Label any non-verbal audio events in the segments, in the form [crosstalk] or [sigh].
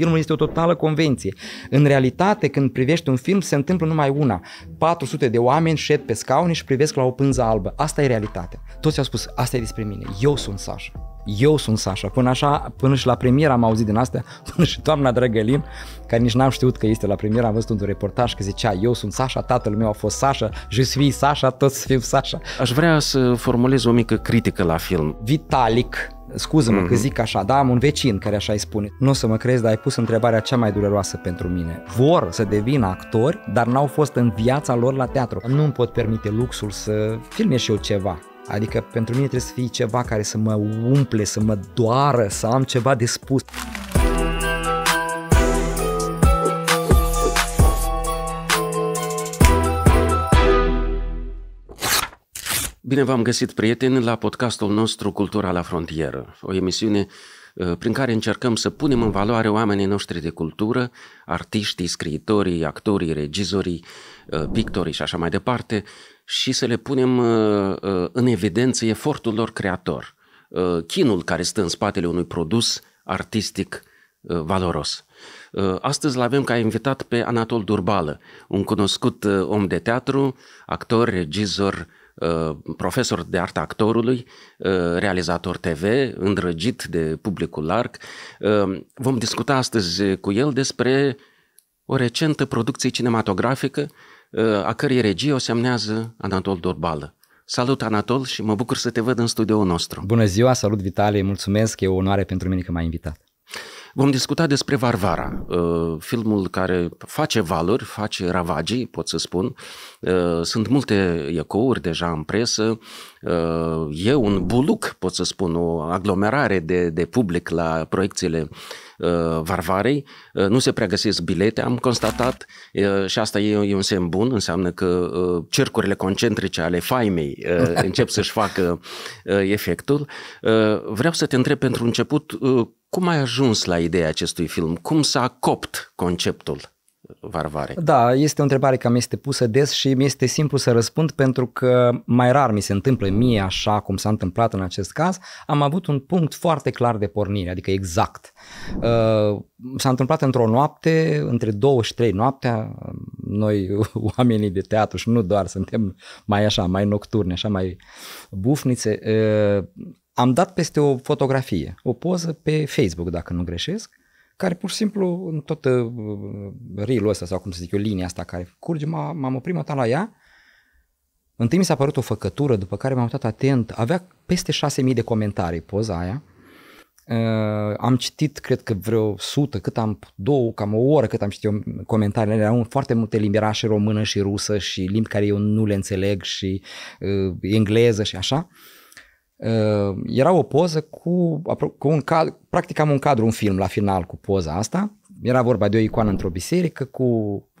Filmul este o totală convenție. În realitate, când privești un film, se întâmplă numai una. 400 de oameni șed pe scaune și privesc la o pânză albă. Asta e realitatea. Toți au spus, asta e despre mine. Eu sunt Sasha. Eu sunt Sasha. Până, așa, până și la premieră am auzit din astea, [laughs] până și doamna Drăgălin, care nici n-am știut că este la premieră, am văzut un reportaj că zicea eu sunt Sasha, tatăl meu a fost Sasha, je suis Sasha, toți fim Sasha. Aș vrea să formulez o mică critică la film. Vitalic Scuză-mă mm-hmm. că mhm. zic așa, da, am un vecin care așa îi spune. Nu o să mă crezi, dar ai pus întrebarea cea mai dureroasă pentru mine. Vor să devină actori, dar n-au fost în viața lor la teatru. Nu îmi pot permite luxul să filme și eu ceva. Adică pentru mine trebuie să fie ceva care să mă umple, să mă doară, să am ceva de spus. Bine v-am găsit, prieteni, la podcastul nostru Cultura la frontieră, o emisiune uh, prin care încercăm să punem în valoare oamenii noștri de cultură, artiștii, scriitorii, actorii, regizorii, uh, pictorii și așa mai departe, și să le punem uh, în evidență efortul lor creator, chinul care stă în spatele unui produs artistic valoros. Astăzi l avem ca invitat pe Anatol Durbală, un cunoscut om de teatru, actor, regizor, Uh, profesor de artă actorului, uh, realizator TV, îndrăgit de publicul larg. Uh, vom discuta astăzi cu el despre o recentă producție cinematografică a cărei regie o semnează Anatol Dorbală. Salut, Anatol, și mă bucur să te văd în studioul nostru. Bună ziua, salut, Vitalie, mulțumesc, e o onoare pentru mine că m-ai invitat. Vom discuta despre Varvara, uh, filmul care face valuri, face ravagii, pot să spun. Uh, sunt multe ecouri deja în presă. Uh, e un buluc, pot să spun, o aglomerare de, de public la proiecțiile Uh, varvarei. Uh, nu se prea găsesc bilete, am constatat, uh, și asta e un semn bun, înseamnă că cercurile concentrice ale faimei încep să-și facă efectul. Vreau să te întreb pentru început, cum ai ajuns la ideea acestui film? Cum s-a copt conceptul? Varvare? Da, este o întrebare care mi este pusă des și mi este simplu să răspund pentru că mai rar mi se întâmplă mie așa cum s-a întâmplat în acest caz. Am avut un punct foarte clar de pornire, adică exact. Uh, s-a întâmplat într-o noapte, între 2 și 3 noaptea, noi [laughs] oamenii de teatru și nu doar, suntem mai așa, mai nocturni, așa mai bufnițe, uh, am dat peste o fotografie, o poză pe Facebook, dacă nu greșesc, care pur și simplu în tot uh, rilul ăsta sau cum să zic eu, linia asta care curge, m am oprit, m la ea. Întâi mi s-a părut o făcătură, după care m-am uitat atent. Avea peste 6.000 de comentarii poza aia. Uh, am citit, cred că vreo sută, cât am, două, cam o oră cât am citit eu comentariile, erau foarte multe limbi, era și română și rusă și limbi care eu nu le înțeleg și uh, engleză și așa. Uh, Ehm, era o poză cu, cu un cadru, practic am un cadru, un film la final cu poza asta. Era vorba de o icoană într-o biserică cu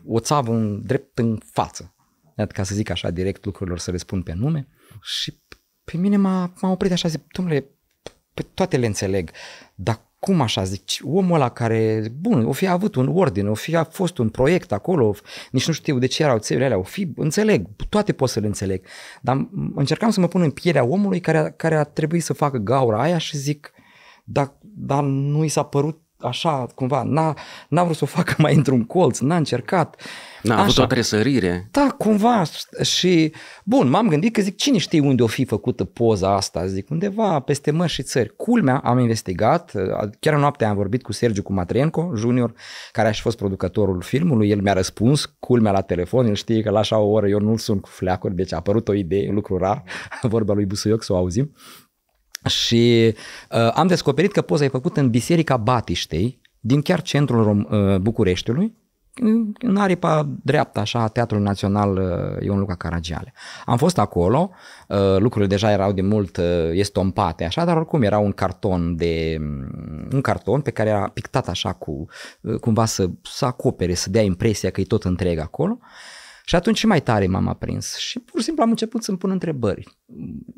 o țavă în, drept în față. Iată, ca să zic așa direct lucrurilor, să răspund pe nume. Și pe mine m-a, m-a oprit așa, zic, domnule, pe toate le înțeleg, dar cum așa zic, omul ăla care, bun, o fi avut un ordin, o fi a fost un proiect acolo, nici nu știu de ce erau țările alea, o fi, înțeleg, toate pot să le înțeleg, dar încercam să mă pun în pielea omului care, care a trebuit să facă gaura aia și zic, da, dar, da, nu i s-a părut așa, cumva, n-a, n-a vrut să o facă mai într-un colț, n-a încercat. N-a așa. avut o tresărire. Da, cumva. Și, bun, m-am gândit că zic, cine știe unde o fi făcută poza asta? Zic, undeva peste mări și țări. Culmea, am investigat, chiar în noaptea am vorbit cu Sergiu cu Cumatrienco, junior, care a și fost producătorul filmului, el mi-a răspuns, culmea la telefon, el știe că la așa o oră eu nu sunt cu fleacuri, deci a apărut o idee, un lucru rar, [laughs] vorba lui Busuioc să o auzim. Și uh, am descoperit că poza e făcută în Biserica Batiștei, din chiar centrul Rom- uh, Bucureștiului, în aripa dreaptă, așa, Teatrul Național uh, Ion Luca Caragiale. Am fost acolo, uh, lucrurile deja erau de mult uh, estompate, așa, dar oricum era un carton de mm, un carton pe care era pictat așa cu cumva să, să acopere, să dea impresia că e tot întreg acolo. Și atunci și mai tare m-am aprins și pur și simplu am început să-mi pun întrebări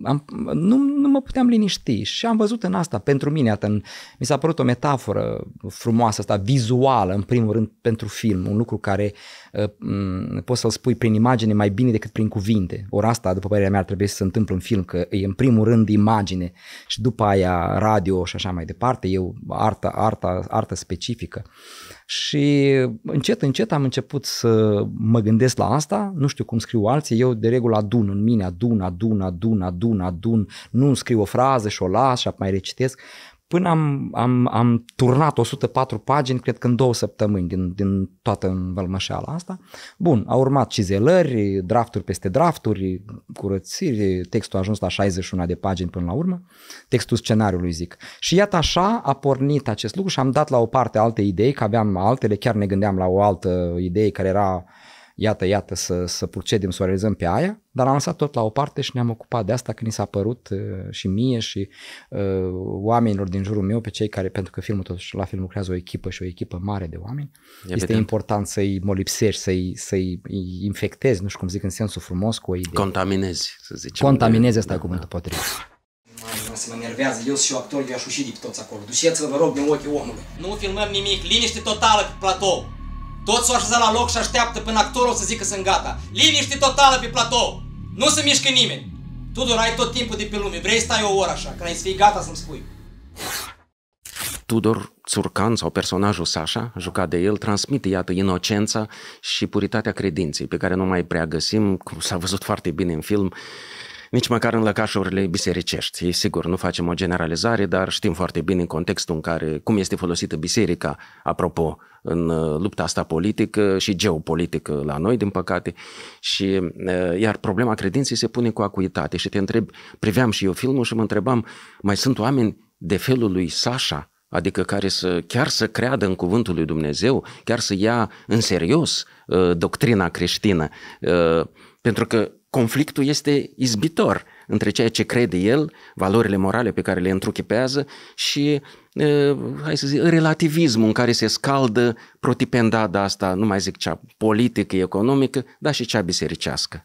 am, nu, nu mă puteam liniști și am văzut în asta, pentru mine, atât în, mi s-a părut o metaforă frumoasă asta, vizuală, în primul rând, pentru film, un lucru care uh, poți să-l spui prin imagine mai bine decât prin cuvinte. Ori asta, după părerea mea, ar trebui să se întâmple în film, că e în primul rând imagine și după aia radio și așa mai departe, eu arta, arta, artă specifică. Și încet, încet am început să mă gândesc la asta, nu știu cum scriu alții, eu de regulă adun în mine, adun, adun, adun adun, adun, adun, nu îmi scriu o frază și o las și mai recitesc. Până am, am, am turnat 104 pagini, cred că în două săptămâni din, din toată învălmășeala asta. Bun, au urmat cizelări, drafturi peste drafturi, curățiri, textul a ajuns la 61 de pagini până la urmă, textul scenariului zic. Și iată așa a pornit acest lucru și am dat la o parte alte idei, că aveam altele, chiar ne gândeam la o altă idee care era uh, iată, iată, să, să procedem, să o realizăm pe aia, dar am lăsat tot la o parte și ne-am ocupat de asta când ni s-a părut uh, și mie și uh, oamenilor din jurul meu, pe cei care, pentru că filmul totuși, la film lucrează o echipă și o echipă mare de oameni, e este important să-i molipsești, să-i, să-i infectezi, nu știu cum zic, în sensul frumos cu o idee. Contaminezi, să zicem. Contaminezi, asta da, e cuvântul da. potrivit. Mă, se mă nervează, eu sunt și eu actor, eu aș uși de toți acolo. Duceți-vă, vă rog, din ochii omului. Nu filmăm nimic, liniște totală pe platou. Toți s-au așezat la loc și așteaptă până actorul să zică sunt gata. Liniște totală pe platou. Nu se mișcă nimeni. Tudor, ai tot timpul de pe lume. Vrei să stai o oră așa, când ai să fii gata să-mi spui. Tudor Țurcan sau personajul Sasha, jucat de el, transmite, iată, inocența și puritatea credinței, pe care nu mai prea găsim, cum s-a văzut foarte bine în film, nici măcar în lăcașurile bisericești. E sigur, nu facem o generalizare, dar știm foarte bine în contextul în care, cum este folosită biserica, apropo, în uh, lupta asta politică și geopolitică la noi, din păcate. Și, uh, iar problema credinței se pune cu acuitate și te întreb, priveam și eu filmul și mă întrebam, mai sunt oameni de felul lui Sasha, adică care să chiar să creadă în cuvântul lui Dumnezeu, chiar să ia în serios uh, doctrina creștină, pentru că conflictul este izbitor între ceea ce crede el, valorile morale pe care le întruchipează și, hai să zic, relativismul în care se scaldă protipendada asta, nu mai zic cea politică, economică, dar și cea bisericească.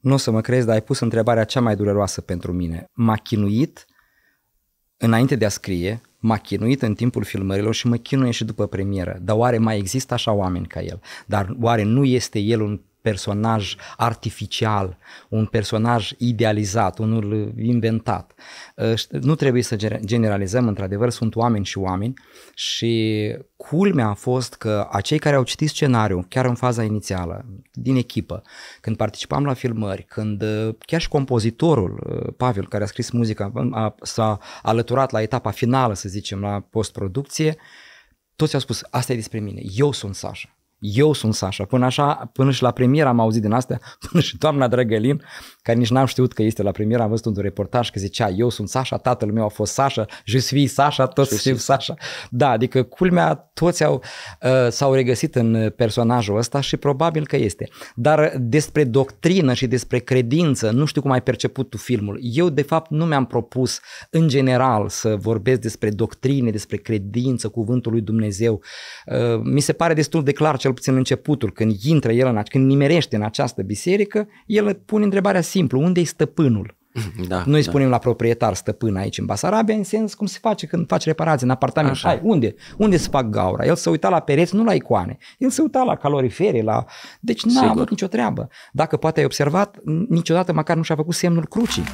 Nu o să mă crezi, dar ai pus întrebarea cea mai dureroasă pentru mine. M-a chinuit înainte de a scrie, m-a chinuit în timpul filmărilor și mă chinuie și după premieră. Dar oare mai există așa oameni ca el? Dar oare nu este el un personaj artificial, un personaj idealizat, unul inventat. Ă, nu trebuie să generalizăm, într-adevăr, sunt oameni și oameni și culmea a fost că acei care au citit scenariul, chiar în faza inițială, din echipă, când participam la filmări, când ă, chiar și compozitorul ă, Pavel, care a scris muzica, a, s-a alăturat la etapa finală, să zicem, la postproducție, toți au spus, asta e despre mine, eu sunt Sasha eu sunt Sasha. Până, așa, până și la premieră am auzit din astea, [laughs] până și doamna Drăgălin, care nici n-am știut că este la premieră, am văzut un reportaj că zicea eu sunt Sasha, tatăl meu a fost Sasha, je suis Sasha, toți știu Sasha. Da, adică culmea, toți au, uh, s-au regăsit în personajul ăsta și probabil că este. Dar despre doctrină și despre credință, nu știu cum ai perceput tu filmul. Eu, de fapt, nu mi-am propus în general să vorbesc despre doctrine, despre credință, cuvântul lui Dumnezeu. Uh, mi se pare destul de clar cel puțin începutul, când intră el, în, când nimerește în această biserică, el pune întrebarea simplu, unde e stăpânul? [laughs] Da, Noi da. spunem la proprietar stăpân aici în Basarabia, în sens cum se face când faci reparații în apartament. Așa. Hai, unde? Unde se fac gaura? El se uita la pereți, nu la icoane. El se uita la calorifere, la... Deci n-a avut nicio treabă. Dacă poate ai observat, niciodată măcar nu și-a făcut semnul crucii.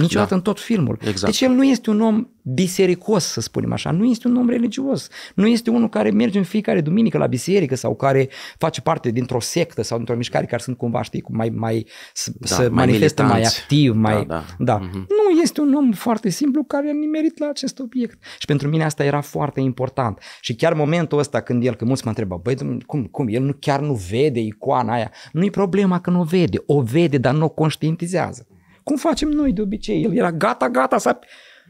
Niciodată da. în tot filmul. Exact. Deci el nu este un om bisericos, să spunem așa, nu este un om religios, nu este unul care merge în fiecare duminică la biserică sau care face parte dintr-o sectă sau dintr-o mișcare care sunt cumva, știi, mai, mai să, da, să mai manifestă militanți. mai activ, da, mai... Da, da. da. Mm-hmm. Nu, este un om foarte simplu care a nimerit la acest obiect. Și pentru mine asta era foarte important. Și chiar momentul ăsta când el, că mulți mă întrebă, băi, cum, cum, el nu chiar nu vede icoana aia? Nu-i problema că nu o vede, o vede, dar nu o conștientizează. Cum facem noi de obicei? El era gata, gata să...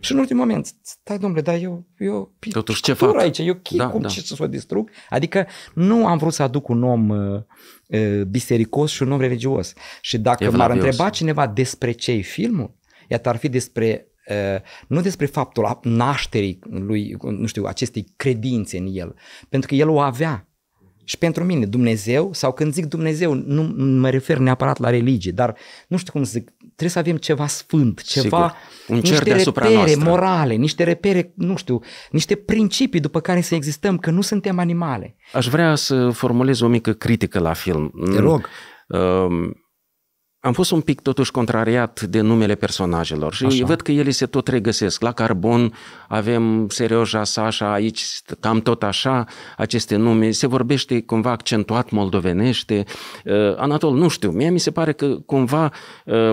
Și în ultimul moment, stai domnule, dar eu, eu Totuși, ce fac? aici, eu da, cum da. ce să o distrug? Adică nu am vrut să aduc un om uh, uh bisericos și un om religios. Și dacă m-ar întreba cineva despre ce e filmul, iată ar fi despre Uh, nu despre faptul nașterii lui, nu știu, acestei credințe în el, pentru că el o avea, și pentru mine, Dumnezeu, sau când zic Dumnezeu, nu mă refer neapărat la religie, dar nu știu cum să zic, trebuie să avem ceva sfânt, ceva, Sigur. Un cer niște deasupra repere noastră. morale, niște repere, nu știu, niște principii după care să existăm, că nu suntem animale. Aș vrea să formulez o mică critică la film. Te rog. Uh, am fost un pic totuși contrariat de numele personajelor și Așa. văd că ele se tot regăsesc. La Carbon avem Serioja, Sasha, aici cam tot așa, aceste nume. Se vorbește cumva accentuat moldovenește. Uh, Anatol, nu știu, mie mi se pare că cumva uh,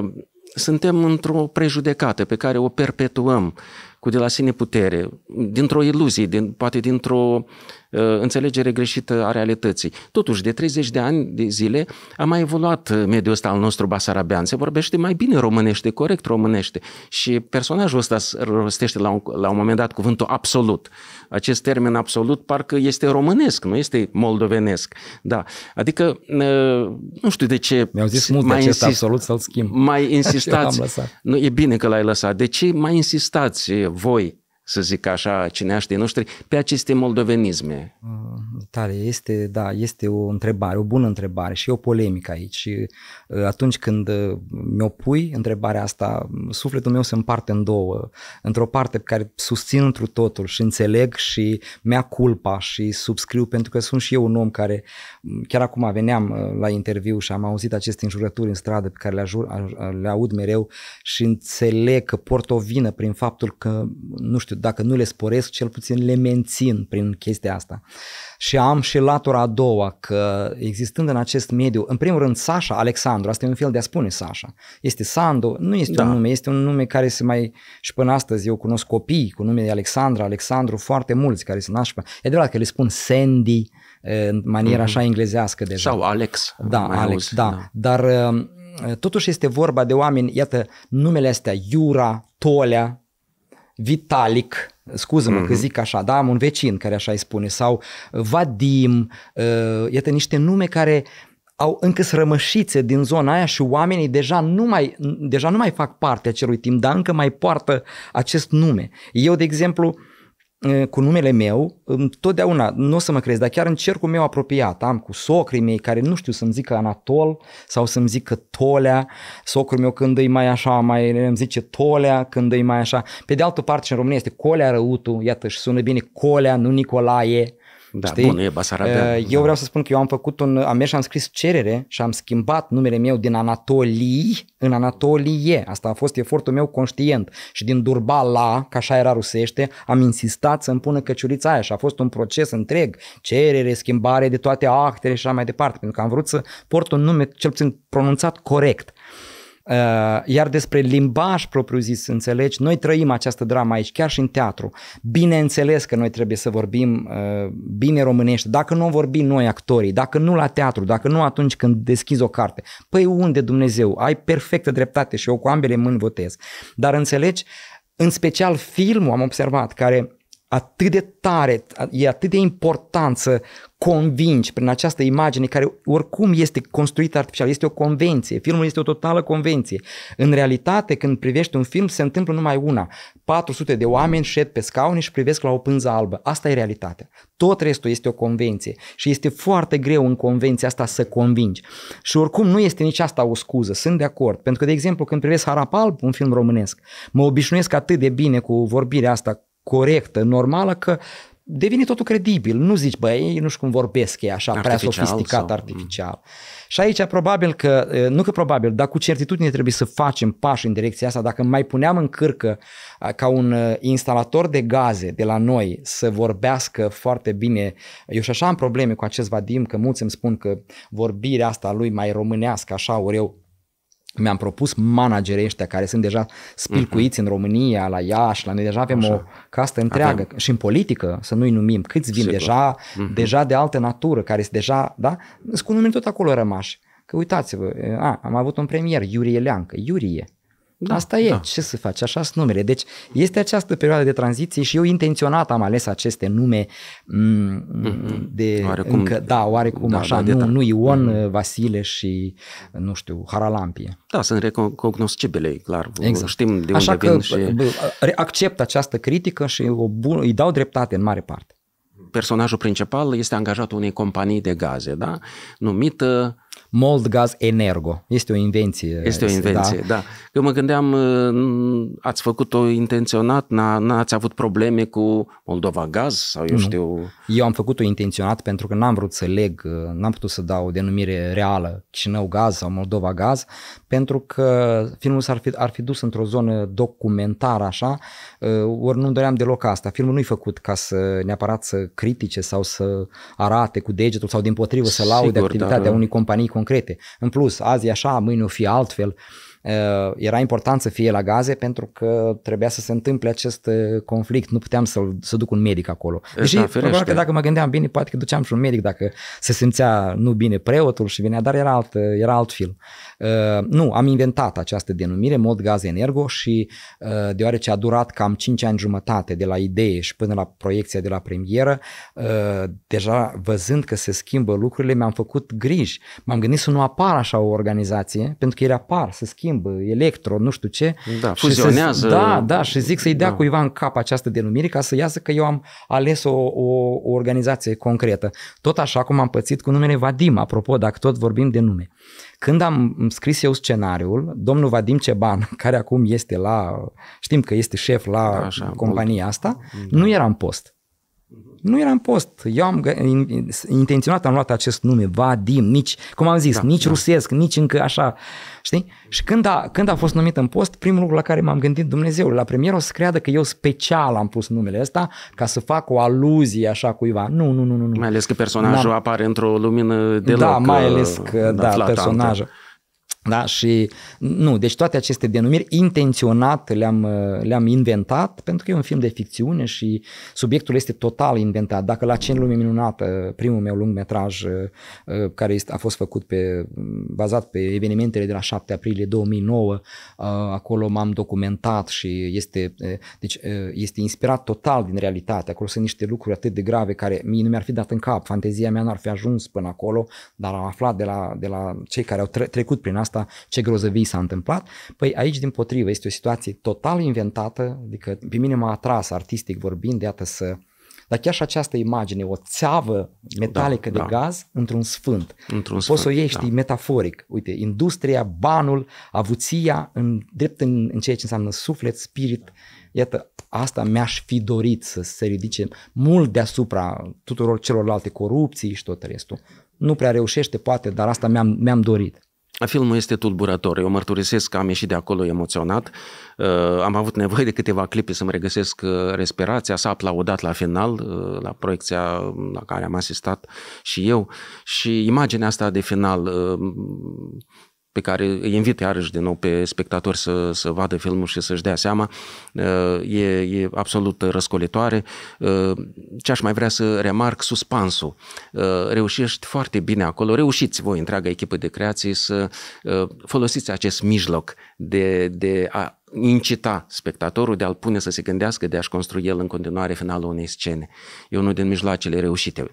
suntem într-o prejudecată pe care o perpetuăm cu de la sine putere, dintr-o iluzie, din, poate dintr-o Uh, înțelegere greșită a realității. Totuși, de 30 de ani de zile a mai evoluat uh, mediul ăsta al nostru basarabean. Se vorbește mai bine românește, corect românește. Și personajul ăsta rostește la un, la un moment dat cuvântul absolut. Acest termen absolut parcă este românesc, nu este moldovenesc. Da. Adică, uh, nu știu de ce... Mi-au zis mult mai de acest insist, absolut să-l schimb. Mai [laughs] insistați. nu, e bine că l-ai lăsat. De ce mai insistați voi să zic așa, cineaștii noștri, pe aceste moldovenisme? Mm, tare, este, da, este o întrebare, o bună întrebare și o polemică aici. Și uh, atunci când uh, mi-o pui întrebarea asta, sufletul meu se împarte în două. Într-o parte pe care susțin întru totul și înțeleg și mea culpa și subscriu pentru că sunt și eu un om care, mm, chiar acum veneam uh, la interviu și am auzit aceste înjurături în stradă pe care le, ajur, le aud mereu și înțeleg că port o vină prin faptul că, nu știu, știu, dacă nu le sporesc, cel puțin le mențin prin chestia asta. Și am și latura a doua, că existând în acest mediu, în primul rând Sasha Alexandru, asta e un fel de a spune Sasha, este Sandu, nu este da. un nume, este un nume care se mai, și până astăzi eu cunosc copii cu numele Alexandra, Alexandru, foarte mulți care se naște, e adevărat că le spun Sandy, în maniera mm-hmm. așa englezească deja. Sau Alex. Da, Alex, auzi, da. da. Dar um, totuși este vorba de oameni, iată, numele astea, Iura, Tolea, Vitalic, scuză-mă uh-huh. că mhm. zic așa, da, am un vecin care așa îi spune, sau uh, Vadim, uh, iată niște nume care au încă rămășițe din zona aia și oamenii deja nu, mai, deja nu mai fac parte acelui timp, dar încă mai poartă acest nume. Eu, de exemplu, uh, Eh, cu numele meu, eh, totdeauna, nu o să mă crezi, dar chiar în cercul meu apropiat, am cu socrii mei care nu știu să-mi zică Anatol sau să-mi zică Tolea, socrul meu când îi mai așa, mai îmi zice Tolea, când îi mai așa. Pe de altă parte și în România este Colea Răutu, iată și sună bine Colea, nu Nicolae, da, știi? bun, e Basarabia. Eh, eu da. vreau să spun că eu am făcut un, am mers și am scris cerere și am schimbat numele meu din Anatolii în Anatolie. Asta a fost efortul meu conștient. Și din Durbala, ca așa era rusește, am insistat să-mi pună căciulița aia și a fost un proces întreg. Cerere, schimbare de toate actele și așa mai departe, pentru că am vrut să port un nume cel puțin pronunțat corect. Eh, iar despre limbaj propriu-zis, înțelegi, noi trăim această dramă aici, chiar și în teatru. Bineînțeles că noi trebuie să vorbim eh, bine românește. Dacă nu vorbim noi actorii, dacă nu la teatru, dacă nu atunci când deschizi o carte, păi unde Dumnezeu? Ai perfectă dreptate și eu cu ambele mâini votez. Dar înțelegi, în special filmul, am observat, care atât de tare, e atât de important să convingi prin această imagine care oricum este construită artificial, este o convenție, filmul este o totală convenție. În realitate, când privești un film, se întâmplă numai una. 400 de oameni șed pe scaune și privesc la o pânză albă. Asta e realitatea. Tot restul este o convenție și este foarte greu în convenția asta să convingi. Și oricum nu este nici asta o scuză, sunt de acord. Pentru că, de exemplu, când privesc Harap Alb, un film românesc, mă obișnuiesc atât de bine cu vorbirea asta corectă, normală, că devine totul credibil. Nu zici, băi, nu știu cum vorbesc ei așa, artificial prea sofisticat, sau... artificial. Mm. Și aici probabil că, nu că probabil, dar cu certitudine trebuie să facem pași în direcția asta. Dacă mai puneam în cârcă ca un instalator de gaze de la noi să vorbească foarte bine, eu și așa am probleme cu acest Vadim, că mulți îmi spun că vorbirea asta lui mai românească, așa, ori eu mi-am propus managerii ăștia care sunt deja spilcuiți uh-huh. în România, la Iași, la noi deja avem Așa. o castă întreagă avem. și în politică, să nu-i numim, câți vin Sigur. deja, uh-huh. deja de altă natură, care sunt deja, da? Sunt numiri tot acolo rămași. Că uitați-vă, a, am avut un premier, Iurie Leancă, Iurie, da, Asta e, da. ce să faci, așa sunt numele. Deci este această perioadă de tranziție și eu intenționat am ales aceste nume mm, mhm. de oarecum, încă, da, oarecum da, așa, da, nu, da. nu Ion, mm. Vasile și, nu știu, Haralampie. Da, sunt recognoscibile, clar, exact. știm de așa unde că vin și... accept această critică și o bun, îi dau dreptate în mare parte. Personajul principal este angajat unei companii de gaze, da? numită Mold gaz Energo. Este o invenție. Este o invenție, da. da. Eu mă gândeam, uh, ați făcut-o intenționat, n-ați avut probleme cu Moldova Gaz sau eu nu. știu... Eu am făcut-o intenționat pentru că n-am vrut să leg, uh, n-am putut să dau o denumire reală Cineu Gaz sau Moldova Gaz, pentru că filmul s-ar fi, ar fi dus într-o zonă documentară așa, uh, ori nu doream deloc asta. Filmul nu-i făcut ca să neapărat să critique sau să arate cu degetul sau din potrivă să laude da, activitatea da. unui companie companii concrete. În plus, azi e așa, mâine o fi altfel. Uh, Eh, era important să fie la gaze pentru că trebuia să se întâmple acest eh, conflict, nu puteam să să duc un medic acolo. Deci, probabil că dacă mă gândeam bine, poate că duceam și un medic dacă se simțea nu bine preotul și venea, dar era alt, eh, era alt film. Nu, am inventat această denumire, mod gaze energo și deoarece a durat cam 5 ani jumătate de la idee și până la proiecția de la premieră, deja văzând că se schimbă lucrurile, mi-am făcut griji. M-am gândit să nu apar așa o organizație, pentru că ele apar, se schimbă schimbă, electro, nu știu ce. Da, fuzionează. Să, da, da, și zic să-i dea da. cuiva în cap această denumire ca să iasă că eu am ales o, o, o organizație concretă. Tot așa cum am pățit cu numele Vadim, apropo, dacă tot vorbim de nume. Când am scris eu scenariul, domnul Vadim Ceban, [laughs] care acum este la, știm că este șef la așa, compania mult. asta, da. nu era în post nu în post. Eu am, intenționat am luat acest nume, Vadim, nici, cum am zis, da, nici da. rusesc, nici încă așa, știi? Și când a, când a fost numit în post, primul lucru la care m-am gândit, Dumnezeu, la premier o să creadă că eu special am pus numele ăsta ca să fac o aluzie așa cuiva. Nu, nu, nu, nu. nu. Mai ales că personajul da. apare într-o lumină de Da, mai uh, ales că, da, personajul. Da? Și nu, deci toate aceste denumiri intenționat le-am, le-am inventat pentru că e un film de ficțiune și subiectul este total inventat. Dacă la Cine Lume Minunată, primul meu lung metraj uh, uh, care a fost făcut pe, bazat pe evenimentele de la 7 aprilie 2009, uh, acolo m-am documentat și este, deci, este inspirat total din realitate. Acolo sunt niște lucruri atât de grave care mie nu mi-ar fi dat în cap, fantezia mea n-ar fi ajuns până acolo, dar am aflat de la, de la cei care au trecut prin asta asta, ce grozăvii s-a întâmplat. Păi aici, din potrivă, este o situație total inventată, adică pe mine m-a atras artistic vorbind, iată să dar chiar și această imagine, o țeavă metalică da, de da. gaz într-un sfânt. Într-un Poți să o iei, știi, da. metaforic. Uite, industria, banul, avuția, în, drept în, în ceea ce înseamnă suflet, spirit. Iată, asta mi-aș fi dorit să se ridice mult deasupra tuturor celorlalte corupții și tot restul. Nu prea reușește, poate, dar asta mi-am, mi-am dorit. Filmul este tulburător. Eu mărturisesc că am ieșit de acolo emoționat. Uh, am avut nevoie de câteva clipe să-mi regăsesc uh, respirația. S-a aplaudat la final, uh, la proiecția mm, la care am asistat și eu. Și imaginea asta de final pe care îi invit iarăși din nou pe spectatori să, să vadă filmul și să-și dea seama, uh, e, e absolut răscolitoare. Uh, ce aș mai vrea să remarc, suspansul. Uh, reușești foarte bine acolo, reușiți voi, întreaga echipă de creații, să folosiți acest mijloc de, de a incita spectatorul de a-l pune să se gândească de a-și construi el în continuare finalul unei scene. E unul din mijloacele reușite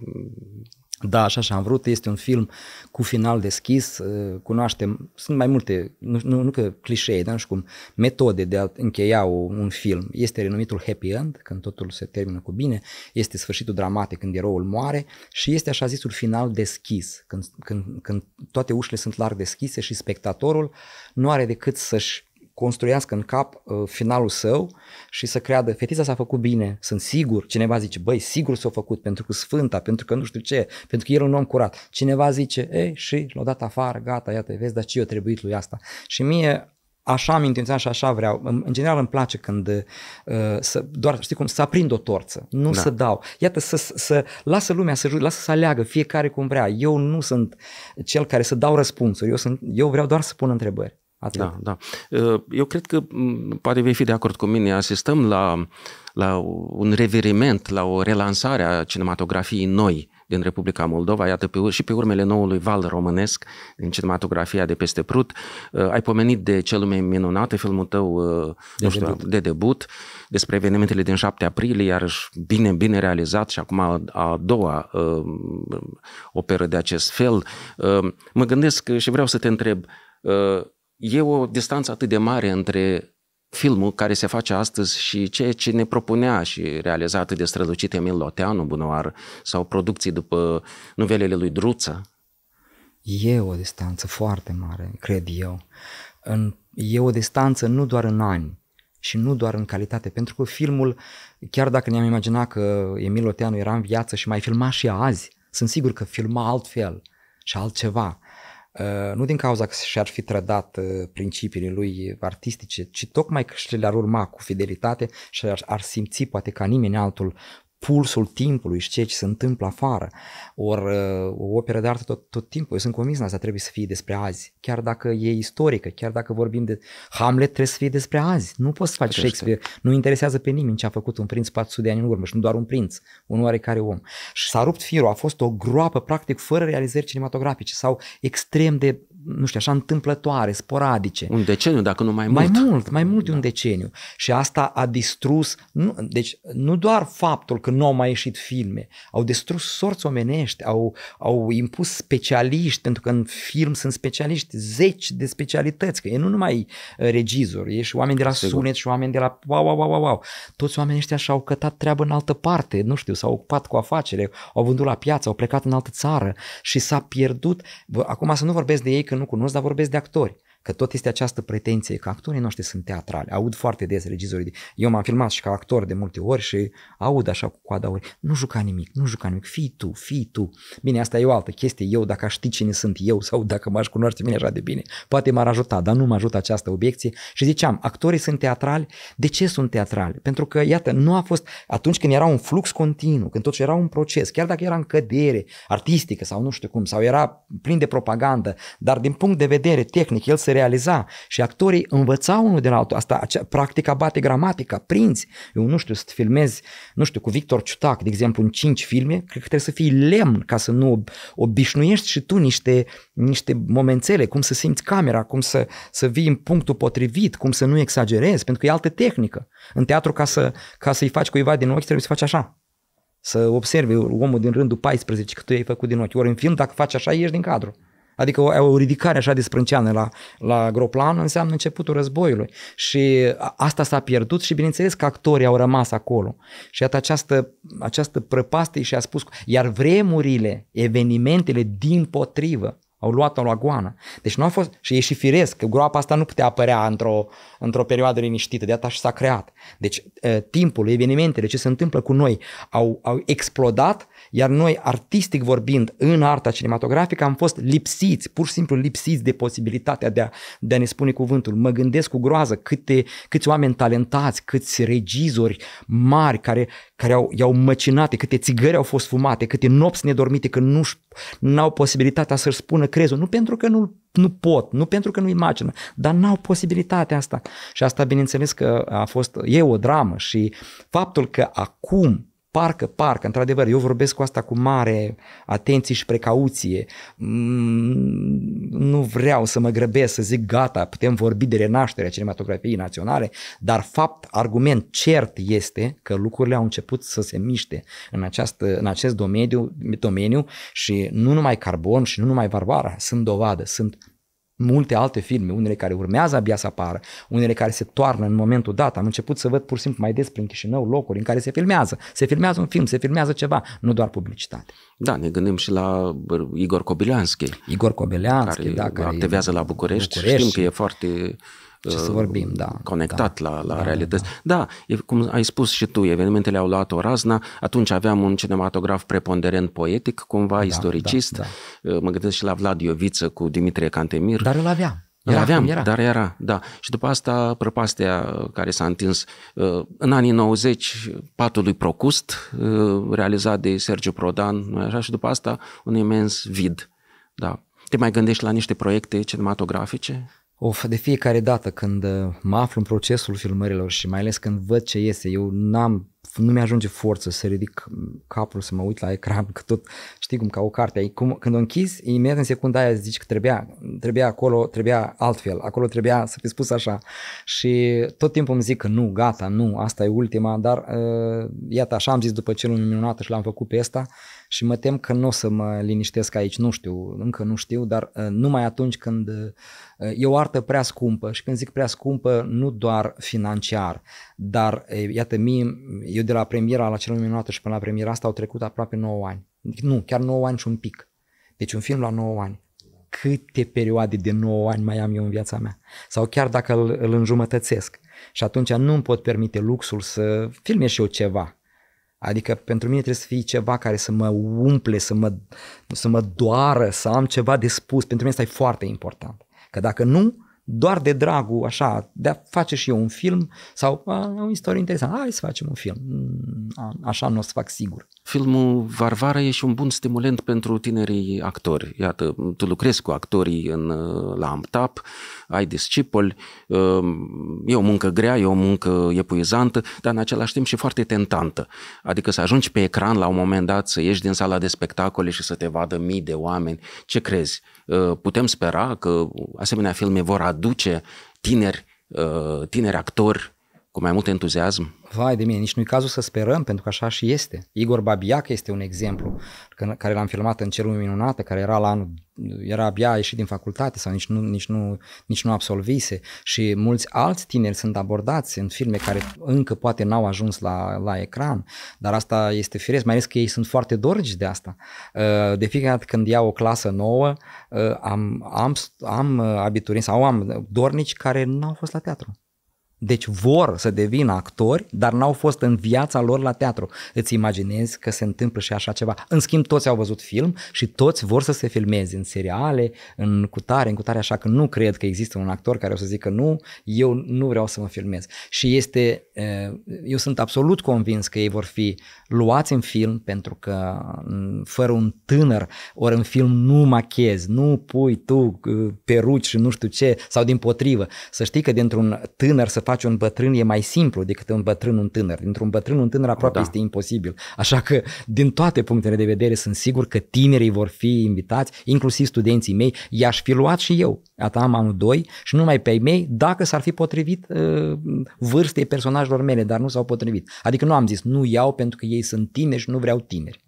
da, așa și am vrut, este un film cu final deschis, uh, cunoaștem, sunt mai multe, nu, nu, nu că clișee, dar nu știu cum, metode de a încheia o, un film. Este renumitul happy end, când totul se termină cu bine, este sfârșitul dramatic când eroul moare și este așa zisul final deschis, când, când, când toate ușile sunt larg deschise și spectatorul nu are decât să-și construiască în cap uh, finalul său și să creadă, fetița s-a făcut bine, sunt sigur, cineva zice, băi, sigur s-a făcut pentru că sfânta, pentru că nu știu ce, pentru că el e un om curat. Cineva zice, ei, și l-a dat afară, gata, iată, vezi, dar ce i-a trebuit lui asta. Și mie așa am intenționat și așa vreau. În general îmi place când uh, să, doar, știi cum, să aprind o torță, nu da. să dau. Iată, să, să lasă lumea să jude, lasă să aleagă fiecare cum vrea. Eu nu sunt cel care să dau răspunsuri, eu, sunt, eu vreau doar să pun întrebări. Atât. Da, da. Ă, eu cred că, poate vei fi de acord cu mine, asistăm la, la un reveriment, la o relansare a cinematografiei noi din Republica Moldova, iată pe, și pe urmele noului val românesc din cinematografia de peste Prut. Ă, ai pomenit de cel mai minunat, filmul tău ă, de, nu știu, debut. de debut, despre evenimentele din 7 aprilie, iarăși bine, bine realizat și acum a, a doua a, operă de acest fel. mă gândesc și vreau să te întreb, A, e o distanță atât de mare între filmul care se face astăzi și ceea ce ne propunea și realiza atât de strălucit Emil Loteanu, Bunoar, sau producții după novelele lui Druță? E o distanță foarte mare, cred eu. În, e o distanță nu doar în ani și nu doar în calitate, pentru că filmul, chiar dacă ne-am imaginat că Emil Loteanu era în viață și mai filma și azi, sunt sigur că filma altfel și altceva. Uh, nu din cauza că și-ar fi trădat uh, principiile lui artistice, ci tocmai că și le-ar urma cu fidelitate și ar, ar simți poate ca nimeni altul pulsul timpului și ceea ce se întâmplă afară. Ori uh, o operă de artă tot, tot timpul, eu sunt convins că asta, trebuie să fie despre azi. Chiar dacă e istorică, chiar dacă vorbim de Hamlet, trebuie să fie despre azi. Nu poți să faci Așa Shakespeare, este. nu interesează pe nimeni ce a făcut un prinț 400 de ani în urmă și nu doar un prinț, un oarecare om. Și s-a rupt firul, a fost o groapă practic fără realizări cinematografice sau extrem de nu știu, așa întâmplătoare, sporadice. Un deceniu, dacă nu mai mult. Mai mult, mai mult de un deceniu. Și asta a distrus, nu, deci nu doar faptul că nu au mai ieșit filme, au distrus sorți omenești, au, au impus specialiști, pentru că în film sunt specialiști, zeci de specialități, că e nu numai uh, regizor, e și oameni de la Sigur. sunet și oameni de la wow, wow, wow, wow, wow. Toți oamenii ăștia și-au cătat treabă în altă parte, nu știu, s-au ocupat cu afacere, au vândut la piață, au plecat în altă țară și s-a pierdut, acum să nu vorbesc de ei că nu cunosc, dar vorbesc de actori. Că tot este această pretenție că actorii noștri sunt teatrali. Aud foarte des regizorii. De... Eu m-am filmat și ca actor de multe ori și aud așa cu coada ori. Nu juca nimic, nu juca nimic, fii tu, fii tu. Bine, asta e o altă chestie. Eu, dacă aș ști cine sunt eu sau dacă m-aș cunoaște mine așa de bine, poate m-ar ajuta, dar nu mă ajută această obiecție. Și ziceam, actorii sunt teatrali. De ce sunt teatrali? Pentru că, iată, nu a fost atunci când era un flux continuu, când tot era un proces, chiar dacă era în cădere artistică sau nu știu cum, sau era plin de propagandă, dar din punct de vedere tehnic el se se realiza și actorii învățau unul de la altul. Asta, acea, practica bate gramatica, prinți. Eu nu știu să te filmezi, nu știu, cu Victor Ciutac, de exemplu, în cinci filme, cred că trebuie să fii lemn ca să nu obișnuiești și tu niște, niște momentele, cum să simți camera, cum să, să vii în punctul potrivit, cum să nu exagerezi, pentru că e altă tehnică. În teatru, ca, să, ca să-i faci cuiva din ochi, trebuie să faci așa să observi omul din rândul 14 că tu ai făcut din ochi. Ori în film, dacă faci așa, ieși din cadru. Adică o, o ridicare așa de sprânceană la, la groplan înseamnă începutul războiului. Și asta s-a pierdut și bineînțeles că actorii au rămas acolo. Și iată această, această prăpastie și a spus, iar vremurile, evenimentele din potrivă, au luat-o la goană. Deci nu a fost, și e și firesc, că groapa asta nu putea apărea într-o, într-o perioadă liniștită, de și s-a creat. Deci timpul, evenimentele, ce se întâmplă cu noi au, au explodat iar noi, artistic vorbind, în arta cinematografică, am fost lipsiți, pur și simplu lipsiți de posibilitatea de a, de a ne spune cuvântul. Mă gândesc cu groază câte, câți oameni talentați, câți regizori mari care, care au, i-au măcinate, câte țigări au fost fumate, câte nopți nedormite, că nu au posibilitatea să-și spună crezul. Nu pentru că nu nu pot, nu pentru că nu imagină, dar n-au posibilitatea asta. Și asta, bineînțeles, că a fost, e o dramă și faptul că acum Parcă, parcă, într-adevăr, eu vorbesc cu asta cu mare atenție și precauție. Mm, nu vreau să mă grăbesc să zic gata, putem vorbi de renașterea cinematografiei naționale, dar fapt, argument cert este că lucrurile au început să se miște în, această, în acest domeniu, domeniu și nu numai Carbon și nu numai Varvara sunt dovadă, sunt multe alte filme, unele care urmează abia să apară, unele care se toarnă în momentul dat. Am început să văd pur și simplu mai des prin Chișinău locuri în care se filmează. Se filmează un film, se filmează ceva, nu doar publicitate. Da, ne gândim și la Igor Kobilianski. Igor Kobilianski, care da, care activează la București. București. Știm că e foarte ce să ehm, vorbim, da, conectat da, la, la da, da realități. Da, da. da, cum ai spus și tu, evenimentele au luat o razna, atunci aveam un cinematograf preponderent poetic, cumva da, istoricist, da, da. Ehm, mă gândesc și la Vlad Ioviță cu Dimitrie Cantemir. Dar îl aveam. Era Îl aveam, era. dar era, da. Și după asta prăpastea care s-a întins ehm, în anii 90, patul lui Procust, realizat de Sergiu Prodan, așa, și după asta un imens vid, da. Te mai gândești la niște proiecte cinematografice? Of, de fiecare dată când uh, mă aflu în procesul filmărilor și mai ales când văd ce iese, eu n-am, nu mi-ajunge forță să ridic capul, să mă uit la ecran, [laughs] că tot știi cum ca o carte. cum, când o închizi, imediat în secunda aia zici că trebuia, trebuia acolo, trebuia altfel, acolo trebuia să fi spus așa. Și tot timpul îmi zic că nu, gata, nu, asta e ultima, dar uh, iată, așa am zis după cel minunat și l-am făcut pe asta Uh, și mă tem că nu o să mă liniștesc aici, nu știu, încă nu știu, dar uh, numai atunci când uh, e o artă prea scumpă și când zic prea scumpă, nu doar financiar, dar uh, iată mie, eu de la premiera la cel minunată și până la premiera asta au trecut aproape 9 ani, deci, nu, chiar 9 ani și un pic, deci un film la 9 ani, câte perioade de 9 ani mai am eu în viața mea. Sau chiar dacă îl, îl înjumătățesc. Și atunci nu îmi pot permite luxul să filmez și eu ceva. Adică pentru mine trebuie să fie ceva care să mă umple, să mă, să mă doară, să am ceva de spus. Pentru mine asta e foarte important. Că dacă nu, doar de dragul, așa, de a face și eu un film sau a, o istorie interesantă, hai să facem un film. Mm, așa nu o să fac sigur filmul Varvara e și un bun stimulant pentru tinerii actori. Iată, tu lucrezi cu actorii în, uh, la AMTAP, ai discipoli, um, e o muncă grea, e o muncă epuizantă, dar în același timp și foarte tentantă. Adică să ajungi pe ecran la un moment dat, să ieși din sala de spectacole și să te vadă mii de oameni. Ce crezi? Uh, putem spera că asemenea filme vor aduce tineri, uh, tineri actori cu mai mult entuziasm? Vai de mine, nici nu-i cazul să sperăm, pentru că așa și este. Igor Babiac este un exemplu, care l-am filmat în Cerul Minunată, care era la anul, era abia ieșit din facultate sau nici nu, nici, nu, nici nu absolvise și mulți alți tineri sunt abordați în filme care încă poate n-au ajuns la, la ecran, dar asta este firesc, mai ales că ei sunt foarte dorgi de asta. Uh, de fiecare dată când iau o clasă nouă, uh, am, am, am abiturieni sau am dornici care n-au fost la teatru. Deci vor să devină actori, dar n-au fost în viața lor la teatru. Îți imaginezi că se întâmplă și așa ceva. În schimb, toți au văzut film și toți vor să se filmeze în seriale, în cutare, în cutare, așa că nu cred că există un actor care o să zică nu, eu nu vreau să mă filmez. Și este, eu sunt absolut convins că ei vor fi luați în film pentru că fără un tânăr, ori în film nu machezi, nu pui tu peruci și nu știu ce, sau din potrivă. Să știi că dintr-un tânăr să faci un bătrân e mai simplu decât un bătrân un tânăr. Dintr-un bătrân un tânăr aproape da. este imposibil. Așa că, din toate punctele de vedere, sunt sigur că tinerii vor fi invitați, inclusiv studenții mei. I-aș fi luat și eu, am anul 2, și numai pe ei mei, dacă s-ar fi potrivit uh, vârstei personajelor mele, dar nu s-au potrivit. Adică nu am zis, nu iau pentru că ei sunt tineri și nu vreau tineri.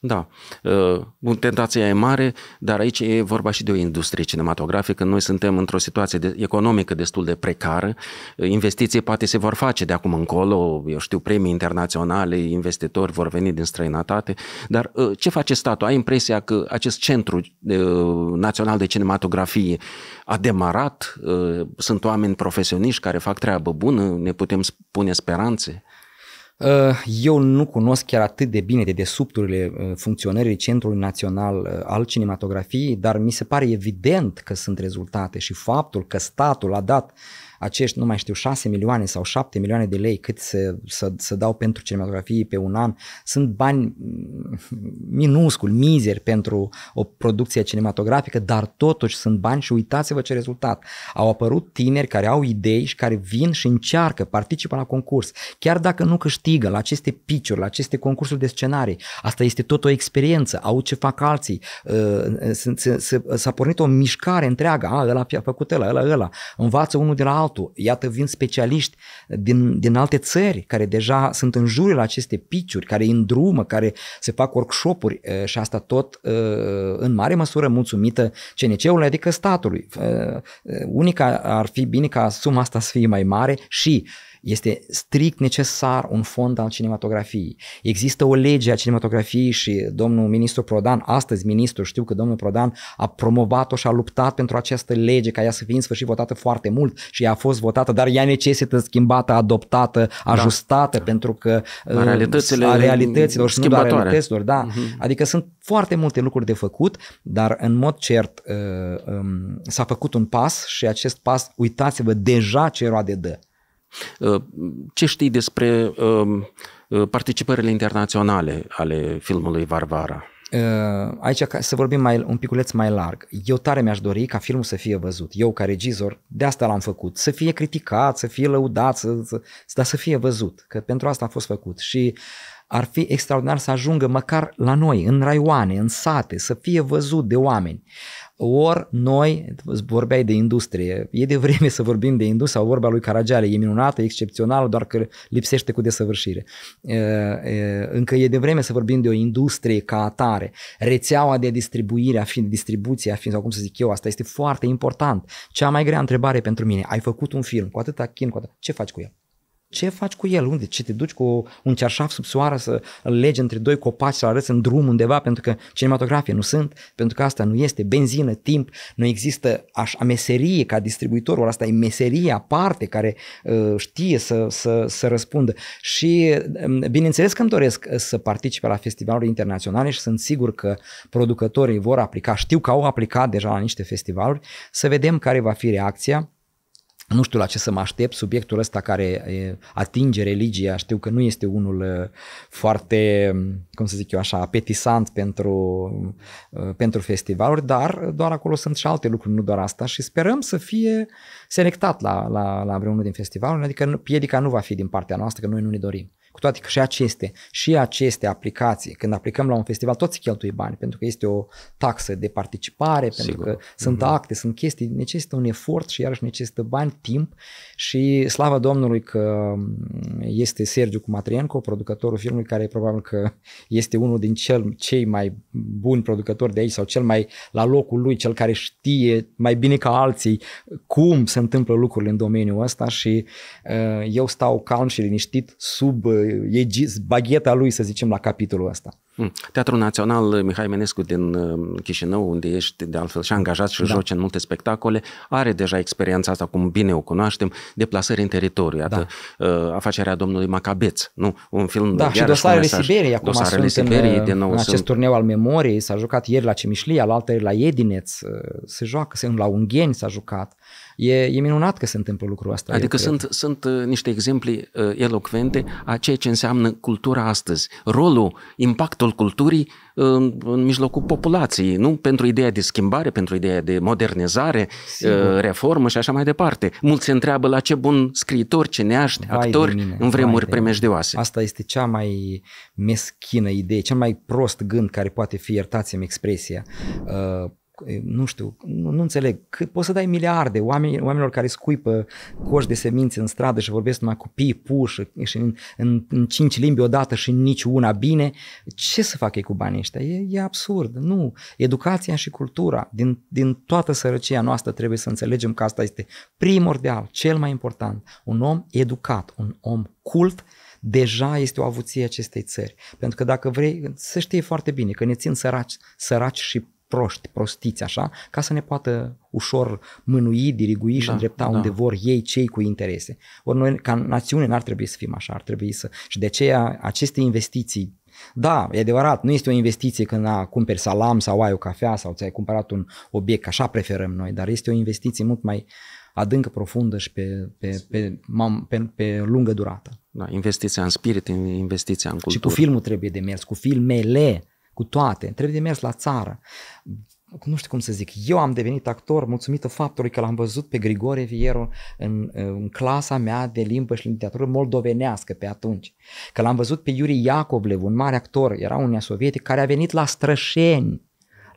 Da, ă, Bun, tentația e mare, dar aici e vorba și de o industrie cinematografică. Noi suntem într-o situație de, economică destul de precară. Investiții poate se vor face de acum încolo, eu știu, premii internaționale, investitori vor veni din străinătate, dar ă, ce face statul? Ai impresia că acest centru ă, național de cinematografie a demarat, sunt oameni profesioniști care fac treabă bună, ne putem spune speranțe? Eh, eu nu cunosc chiar atât de bine de desubturile eh, funcționării Centrului Național eh, al Cinematografiei, dar mi se pare evident că sunt rezultate și faptul că statul a dat acești, nu mai știu, 6 milioane sau 7 milioane de lei cât să, să, să dau pentru cinematografie pe un an, sunt bani mm, minuscul, mizeri pentru o producție cinematografică, dar totuși sunt bani și uitați-vă ce rezultat. Au apărut tineri care au idei și care vin și încearcă, participă la concurs, chiar dacă nu câștigă la aceste piciuri, la aceste concursuri de scenarii. Asta este tot o experiență, au ce fac alții, ă, s-a pornit o mișcare întreagă, a, ăla a făcut ăla, ăla, ăla, învață unul de la altul, altul. Iată, vin specialiști din, din alte țări care deja sunt în jurul acestei piciuri, care îi îndrumă, care se fac workshop-uri și asta tot în mare măsură mulțumită CNC-ului, adică statului. Unica ar fi bine ca suma asta să fie mai mare și uh, este strict necesar un fond al cinematografiei. Există o lege a cinematografiei și domnul ministru Prodan, astăzi ministru, știu că domnul Prodan a promovat-o și a luptat pentru această lege ca ea să fie în sfârșit votată foarte mult și ea a fost votată, dar ea necesită schimbată, adoptată, da. ajustată da. pentru că la uh, realitățile a realităților și nu doar realităților, da. Uh-huh. Adică sunt foarte multe lucruri de făcut, dar în mod cert uh, um, s-a făcut un pas și acest pas, uitați-vă, deja ce roade dă. Uh, ce știi despre um, uh, participările internaționale ale filmului Varvara? Uh, aici să vorbim mai, un piculeț mai larg. Eu tare mi-aș dori ca filmul să fie văzut. Eu ca regizor, de asta l-am făcut. Să fie criticat, să fie lăudat, să, să, dar să fie văzut. Că pentru asta a fost făcut. Și ar fi extraordinar să ajungă măcar la noi, în raioane, în sate, să fie văzut de oameni. Ori noi, vorbeai de industrie, e de vreme să vorbim de industrie sau vorba lui Caragiale, e minunată, e excepțională, doar că lipsește cu desăvârșire. Încă e de vreme să vorbim de o industrie ca atare. Rețeaua de distribuire a fi distribuție a fi, sau cum să zic eu, asta este foarte important. Cea mai grea întrebare pentru mine, ai făcut un film cu atâta chin, cu atâta, ce faci cu el? Ce faci cu el? Unde? Ce te duci cu un cearșaf sub soară să îl legi între doi copaci, să-l arăți în drum undeva pentru că cinematografie nu sunt, pentru că asta nu este benzină, timp, nu există așa meserie ca distribuitorul, asta e meserie aparte care uh, știe să, să, să răspundă. Și um, bineînțeles că îmi doresc uh, să participe la festivaluri internaționale și sunt sigur că producătorii vor aplica, știu că au aplicat deja la niște festivaluri, să vedem care va fi reacția nu știu la ce să mă aștept, subiectul ăsta care atinge religia, știu că nu este unul foarte, cum să zic eu așa, apetisant pentru, pentru festivaluri, dar doar acolo sunt și alte lucruri, nu doar asta și sperăm să fie selectat la, la, la vreunul din festivaluri, adică piedica nu va fi din partea noastră, că noi nu ne dorim. Cu toate că și aceste, și aceste aplicații, când aplicăm la un festival, toți cheltuie bani, pentru că este o taxă de participare, Sigur. pentru că mm-hmm. sunt mhm. acte, sunt chestii, necesită un efort și iarăși necesită bani, timp și slavă Domnului că mm, este Sergiu Cumatrienco, producătorul filmului, care probabil că este unul din cel, cei mai buni producători de aici sau cel mai la locul lui, cel care știe mai bine ca alții cum se întâmplă lucrurile în domeniul ăsta și uh, eu stau calm și liniștit sub uh, e bagheta lui, să zicem, la capitolul ăsta. Hmm. Teatrul Național uh, Mihai Menescu din uh, Chișinău, unde ești de altfel și angajat și da. joci în multe spectacole, are deja experiența asta, cum bine o cunoaștem, plasări în teritoriu. Iată, da. Uh, afacerea domnului Macabeț, nu? Un film Da, și Dosarele Siberiei acum dosarele sunt în, din nou, în acest turneu al memoriei, s-a jucat ieri la Cimișlia, la altă la Edineț, se joacă, se, la Ungheni s-a jucat. E, e minunat că se întâmplă lucrul ăsta. Adică sunt, sunt uh, niște exemple uh, elocvente a ceea ce înseamnă cultura astăzi. Rolul, impactul culturii uh, în mijlocul populației, nu? Pentru ideea de schimbare, pentru ideea de modernizare, Sigur. reformă și așa mai departe. Mulți se întreabă la ce bun scriitor, cineaști, Vai actori mine, în vremuri primejdioase. Asta este cea mai meschină idee, cel mai prost gând care poate fi, iertați-mi expresia. Uh, nu știu, nu, nu înțeleg, că poți să dai miliarde oameni, oamenilor care scuipă coși de semințe în stradă și vorbesc numai cu pii, puș și în, în, în cinci limbi odată și nici una bine, ce să facă ei cu banii ăștia? E, e absurd, nu. Educația și cultura din, din toată sărăcia noastră trebuie să înțelegem că asta este primordial, cel mai important. Un om educat, un om cult, deja este o avuție acestei țări. Pentru că dacă vrei, să știe foarte bine că ne țin săraci, săraci și proști, prostiți așa, ca să ne poată ușor mânui, dirigui și da, îndrepta da. unde vor ei cei cu interese. Ori noi ca națiune n-ar trebui să fim așa, ar trebui să... Și de aceea aceste investiții da, e adevărat, nu este o investiție când a, cumperi salam sau ai o cafea sau ți-ai cumpărat un obiect, așa preferăm noi, dar este o investiție mult mai adâncă, profundă și pe, pe, pe, pe, pe lungă durată. Da, investiția în spirit, investiția în cultură. Și cu filmul trebuie de mers, cu filmele, cu toate, trebuie de mers la țară. Nu știu cum să zic, eu am devenit actor mulțumită faptului că l-am văzut pe Grigore Vieru în, în clasa mea de limbă și literatură moldovenească pe atunci. Că l-am văzut pe Iuri Iacoblev, un mare actor, era un sovietic, care a venit la Strășeni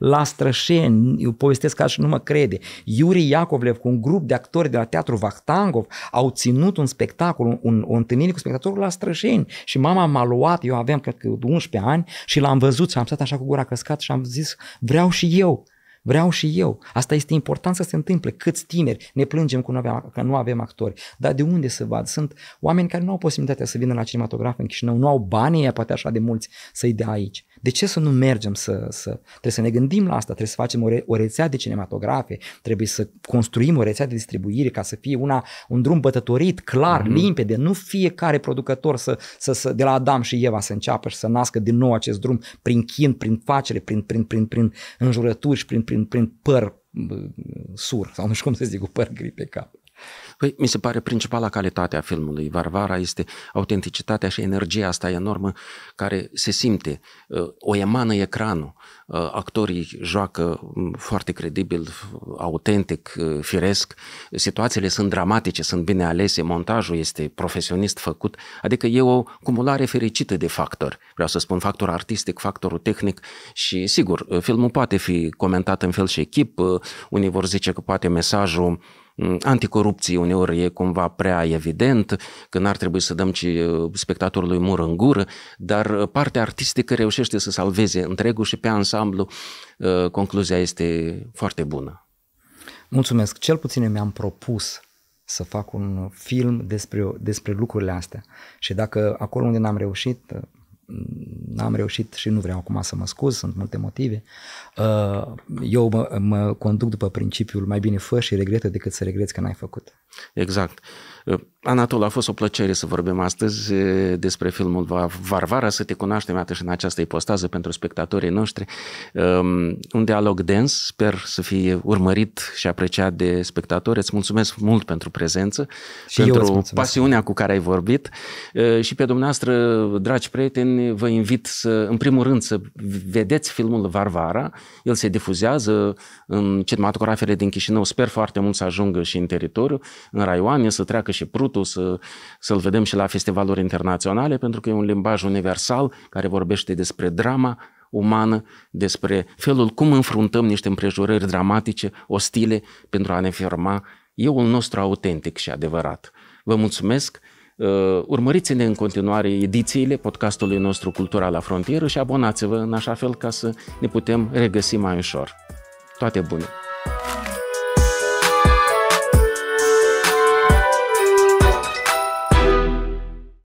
la Strășeni, eu povestesc ca și nu mă crede, Iuri Iacovlev cu un grup de actori de la Teatru Vahtangov au ținut un spectacol, un, o întâlnire cu spectatorul la Strășeni și mama m-a luat, eu aveam cred că 11 ani și l-am văzut și am stat așa cu gura căscat și am zis vreau și eu. Vreau și eu. Asta este important să se întâmple. Câți tineri ne plângem că nu avem, că nu avem actori. Dar de unde să vad? Sunt oameni care nu au posibilitatea să vină la cinematograf în Chișinău, nu au banii poate așa de mulți să-i dea aici. De ce să nu mergem să, să... Trebuie să ne gândim la asta, trebuie să facem o, re, o rețea de cinematografe, trebuie să construim o rețea de distribuire ca să fie una, un drum bătătorit, clar, mm-hmm. limpede, nu fiecare producător să, să, să, de la Adam și Eva să înceapă și să nască din nou acest drum prin chin, prin facere, prin, prin, prin, prin înjurături și prin, prin prin, prin păr sur, sau nu știu cum să zic, cu păr gri pe cap. Păi, mi se pare principala calitate a filmului Varvara este autenticitatea și energia asta enormă care se simte. Uh, o emană ecranul. Uh, actorii joacă mm, foarte credibil, autentic, uh, firesc. Situațiile sunt dramatice, sunt bine alese, montajul este profesionist făcut. Adică e o cumulare fericită de factori. Vreau să spun factor artistic, factorul tehnic și, sigur, filmul poate fi comentat în fel și echip. Unii vor zice că poate mesajul Mm, anticorupție uneori e cumva prea evident, că n-ar trebui să dăm ci uh, spectatorului mură în gură, dar uh, partea artistică reușește să salveze întregul și pe ansamblu uh, concluzia este foarte bună. Mulțumesc. Cel puțin mi-am propus să fac un film despre, despre lucrurile astea. Și dacă acolo unde n-am reușit, n-am reușit și nu vreau acum să mă scuz, sunt multe motive. Uh, eu mă, mă conduc după principiul mai bine fă și regretă decât să regreți că n-ai făcut. Exact. Uh, Anatol, a fost o plăcere să vorbim astăzi uh, despre filmul Varvara, să te cunoaștem atât și în această ipostază pentru spectatorii noștri. Um, un dialog dens, sper să fie urmărit și apreciat de spectatori. Îți mulțumesc mult pentru prezență, și pentru pasiunea cu care ai vorbit și pe dumneavoastră, dragi prieteni, prieteni, vă invit să, în primul rând, să vedeți filmul Varvara. El se difuzează în cinematografele din Chișinău. Sper foarte mult să ajungă și în teritoriu, în Raioane, să treacă și Prutul, să, să-l vedem și la festivaluri internaționale, pentru că e un limbaj universal care vorbește despre drama umană, despre felul cum înfruntăm niște împrejurări dramatice, ostile, pentru a ne firma eu nostru autentic și adevărat. Vă mulțumesc! Uh, urmăriți-ne în continuare edițiile podcastului nostru Cultura la Frontieră și abonați-vă în așa fel ca să ne putem regăsi mai ușor. Toate bune!